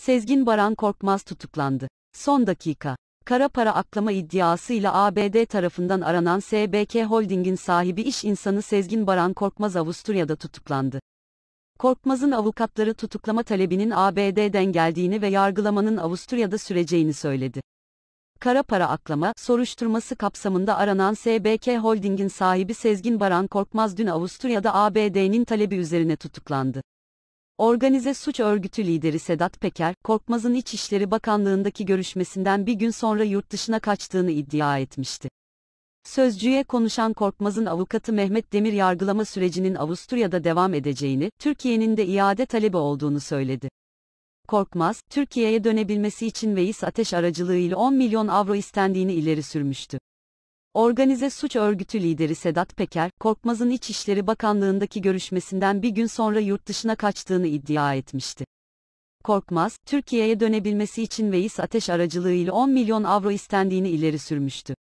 Sezgin Baran Korkmaz tutuklandı. Son dakika. Kara para aklama iddiasıyla ABD tarafından aranan SBK Holding'in sahibi iş insanı Sezgin Baran Korkmaz Avusturya'da tutuklandı. Korkmaz'ın avukatları tutuklama talebinin ABD'den geldiğini ve yargılamanın Avusturya'da süreceğini söyledi. Kara para aklama soruşturması kapsamında aranan SBK Holding'in sahibi Sezgin Baran Korkmaz dün Avusturya'da ABD'nin talebi üzerine tutuklandı. Organize suç örgütü lideri Sedat Peker, Korkmaz'ın İçişleri Bakanlığındaki görüşmesinden bir gün sonra yurt dışına kaçtığını iddia etmişti. Sözcüye konuşan Korkmaz'ın avukatı Mehmet Demir yargılama sürecinin Avusturya'da devam edeceğini, Türkiye'nin de iade talebi olduğunu söyledi. Korkmaz, Türkiye'ye dönebilmesi için Veys Ateş aracılığıyla 10 milyon avro istendiğini ileri sürmüştü. Organize suç örgütü lideri Sedat Peker, Korkmaz'ın İçişleri Bakanlığındaki görüşmesinden bir gün sonra yurt dışına kaçtığını iddia etmişti. Korkmaz, Türkiye'ye dönebilmesi için Veys Ateş aracılığıyla 10 milyon avro istendiğini ileri sürmüştü.